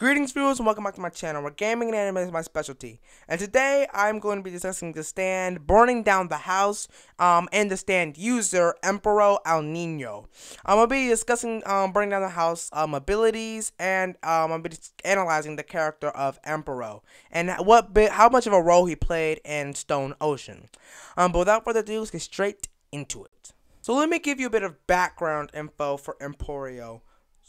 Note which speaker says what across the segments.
Speaker 1: Greetings viewers and welcome back to my channel where gaming and anime is my specialty. And today I'm going to be discussing the stand Burning Down the House um, and the stand user Emperor El Nino. I'm going to be discussing um, Burning Down the House um, abilities and um, I'm going to be analyzing the character of Emperor and what bit, how much of a role he played in Stone Ocean. Um, but without further ado, let's get straight into it. So let me give you a bit of background info for Emporio.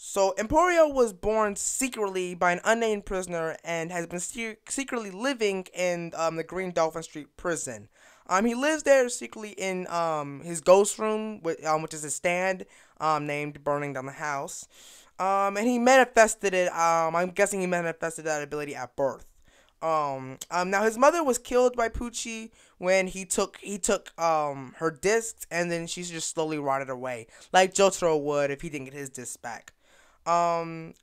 Speaker 1: So Emporio was born secretly by an unnamed prisoner and has been se- secretly living in um, the Green Dolphin Street prison. Um, he lives there secretly in um, his ghost room, which, um, which is a stand um, named Burning Down the House. Um, and he manifested it. Um, I'm guessing he manifested that ability at birth. Um, um, now his mother was killed by Poochie when he took he took um her discs, and then she's just slowly rotted away, like Jotaro would if he didn't get his discs back. Um,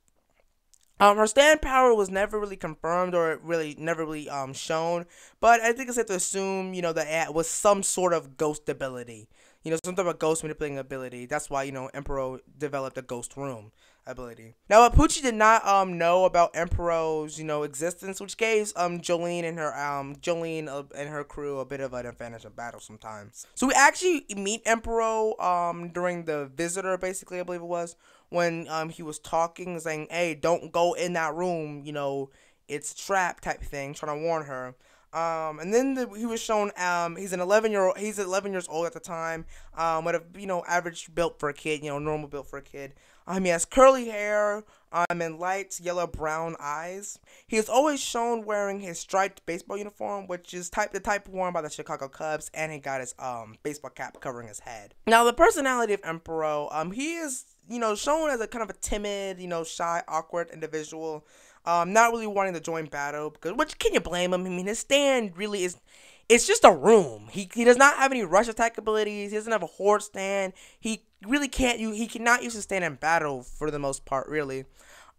Speaker 1: um, her stand power was never really confirmed or really never really um shown, but I think it's safe to assume you know that it was some sort of ghost ability you know, something about ghost manipulating ability. That's why, you know, Emperor developed a ghost room ability. Now, Apucci did not um know about Emperor's, you know, existence, which gave um Jolene and her um Jolene uh, and her crew a bit of an advantage of battle sometimes. So we actually meet Emperor um during the visitor basically, I believe it was, when um he was talking saying, "Hey, don't go in that room, you know, it's trap type thing, trying to warn her. Um, and then the, he was shown um, he's an 11 year old. He's 11 years old at the time. Um, with a you know average built for a kid, you know normal built for a kid. Um, he has curly hair. Um, and light yellow brown eyes. He is always shown wearing his striped baseball uniform, which is type the type worn by the Chicago Cubs, and he got his um baseball cap covering his head. Now the personality of Emperor, um, he is you know shown as a kind of a timid, you know, shy, awkward individual um, not really wanting to join battle because which can you blame him? I mean, his stand really is. It's just a room. He, he does not have any rush attack abilities. He doesn't have a horde stand. He really can't. You he cannot use his stand in battle for the most part. Really,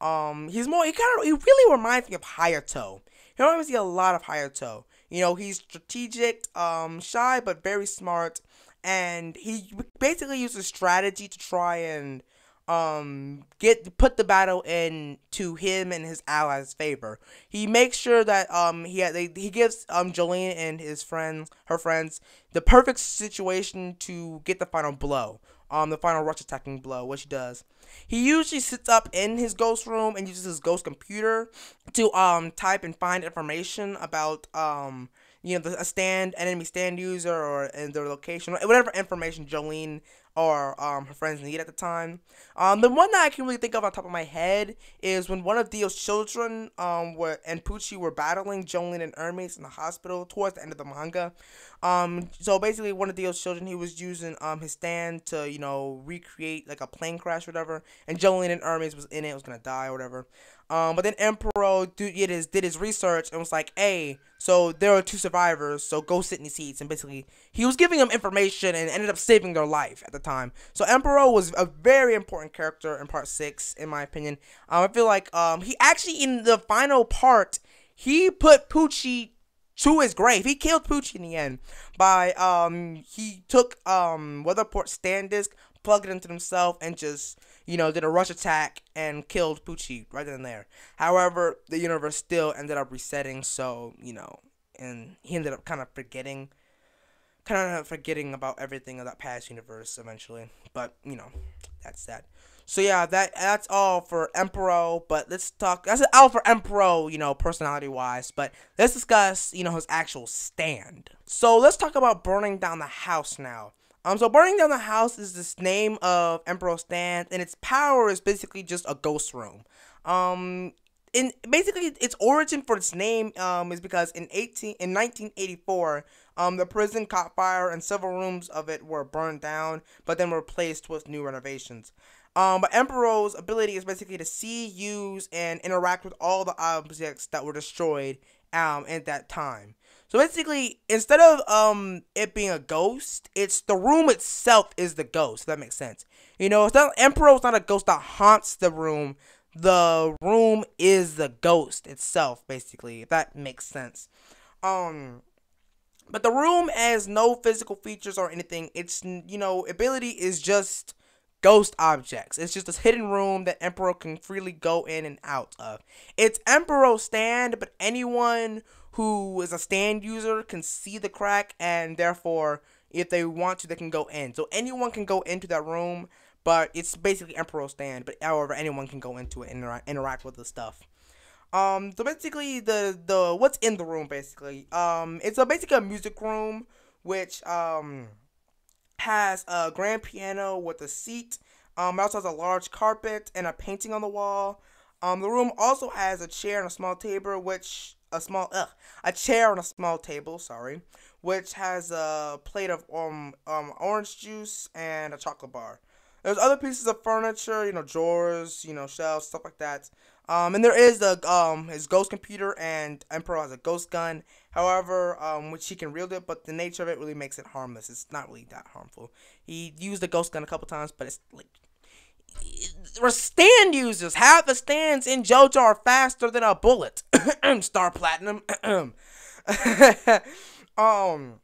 Speaker 1: um, he's more. He kind of he really reminds me of Hayato. He reminds me a lot of Hayato. You know, he's strategic, um, shy but very smart, and he basically uses strategy to try and um get put the battle in to him and his allies' favor. He makes sure that um he they, he gives um Jolene and his friends her friends the perfect situation to get the final blow. Um, the final rush attacking blow, which he does. He usually sits up in his ghost room and uses his ghost computer to um type and find information about um you know the, a stand enemy stand user or and their location whatever information Jolene or um, her friends need at the time. Um, the one that I can really think of on top of my head is when one of Dio's children um, were and Pucci were battling Jolene and Hermes in the hospital towards the end of the manga. Um, so basically, one of Dio's children he was using um, his stand to you know recreate like a plane crash or whatever, and Jolene and Hermes was in it was gonna die or whatever. Um, but then Emperor did his, did his research and was like, hey, so there are two survivors, so go sit in these seats. And basically, he was giving them information and ended up saving their life at the time. So Emperor was a very important character in part six, in my opinion. Um, I feel like um, he actually, in the final part, he put Poochie to his grave. He killed Poochie in the end by um he took um Weatherport stand disc plugged it into himself and just, you know, did a rush attack and killed Poochie right then and there. However, the universe still ended up resetting, so, you know, and he ended up kind of forgetting, kind of forgetting about everything of that past universe eventually. But, you know, that's that. So yeah, that that's all for Emperor. But let's talk. That's all for Emperor, you know, personality wise. But let's discuss, you know, his actual stand. So let's talk about burning down the house now. Um, so burning down the house is this name of Emperor Stan, and its power is basically just a ghost room. Um, in basically its origin for its name um, is because in 18 in 1984 um, the prison caught fire and several rooms of it were burned down but then replaced with new renovations um, but emperor's ability is basically to see use and interact with all the objects that were destroyed um, at that time so basically, instead of um it being a ghost, it's the room itself is the ghost. that makes sense. You know, it's not Emperor is not a ghost that haunts the room. The room is the ghost itself, basically. If that makes sense. Um, but the room has no physical features or anything. It's you know ability is just ghost objects. It's just this hidden room that Emperor can freely go in and out of. It's Emperor stand, but anyone who is a stand user can see the crack and therefore if they want to they can go in so anyone can go into that room but it's basically emperor stand but however anyone can go into it and intera- interact with the stuff um so basically the the what's in the room basically um it's a basically a music room which um has a grand piano with a seat um it also has a large carpet and a painting on the wall um the room also has a chair and a small table which a small ugh, a chair on a small table, sorry, which has a plate of um, um orange juice and a chocolate bar. There's other pieces of furniture, you know, drawers, you know, shelves, stuff like that. Um, and there is a um his ghost computer and Emperor has a ghost gun. However, um, which he can wield it, but the nature of it really makes it harmless. It's not really that harmful. He used the ghost gun a couple times, but it's like for stand users. Half the stands in JoJo are faster than a bullet. Star Platinum. um.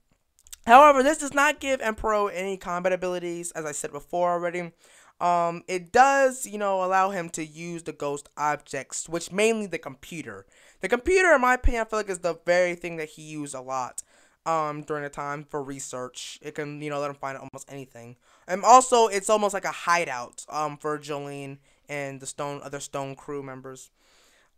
Speaker 1: However, this does not give Emperor any combat abilities, as I said before already. Um, it does, you know, allow him to use the ghost objects, which mainly the computer. The computer, in my opinion, I feel like is the very thing that he used a lot um, during the time for research. It can, you know, let him find almost anything. And also, it's almost like a hideout um, for Jolene and the Stone other Stone crew members.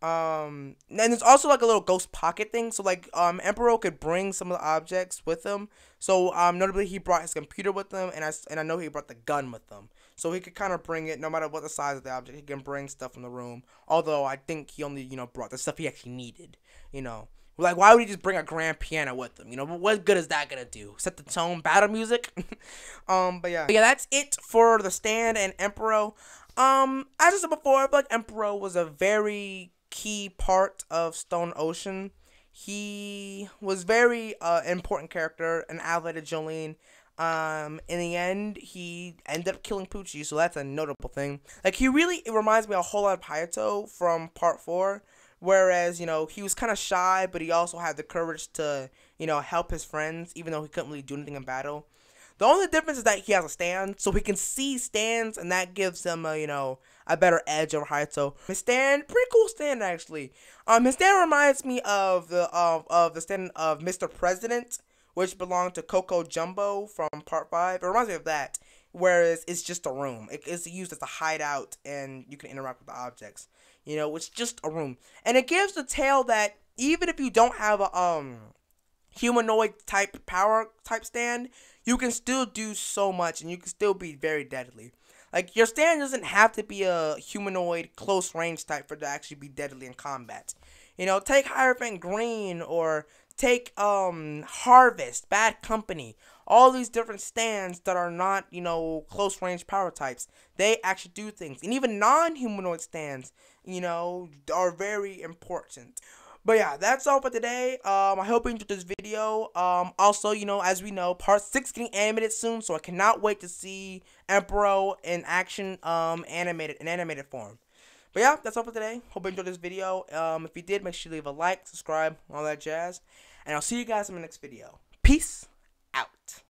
Speaker 1: Um, and it's also like a little ghost pocket thing. So like, um, Emperor could bring some of the objects with him. So um, notably, he brought his computer with him, and I and I know he brought the gun with him. So he could kind of bring it, no matter what the size of the object, he can bring stuff in the room. Although I think he only you know brought the stuff he actually needed. You know, like, why would he just bring a grand piano with him? You know, but what good is that gonna do? Set the tone, battle music. um, but yeah, but yeah, that's it for the stand and Emperor. Um, as I said before, I feel like Emperor was a very key part of Stone Ocean. He was very uh important character, an ally to Jolene. Um, in the end, he ended up killing Poochie, so that's a notable thing. Like he really, it reminds me a whole lot of Hayato from Part Four. Whereas, you know, he was kind of shy, but he also had the courage to, you know, help his friends, even though he couldn't really do anything in battle. The only difference is that he has a stand, so he can see stands, and that gives him a, you know, a better edge over Hayato. His stand, pretty cool stand actually. Um, his stand reminds me of the of of the stand of Mr. President, which belonged to Coco Jumbo from Part Five. It reminds me of that. Whereas it's just a room. It, it's used as a hideout, and you can interact with the objects. You know, it's just a room. And it gives the tale that even if you don't have a um humanoid type power type stand, you can still do so much and you can still be very deadly. Like your stand doesn't have to be a humanoid close range type for to actually be deadly in combat. You know, take Hierophant Green or Take um Harvest, Bad Company, all these different stands that are not, you know, close range power types. They actually do things. And even non humanoid stands, you know, are very important. But yeah, that's all for today. Um, I hope you enjoyed this video. Um, also, you know, as we know, part six getting animated soon, so I cannot wait to see Emperor in action, um, animated in animated form. But yeah, that's all for today. Hope you enjoyed this video. Um, if you did, make sure you leave a like, subscribe, all that jazz. And I'll see you guys in the next video. Peace.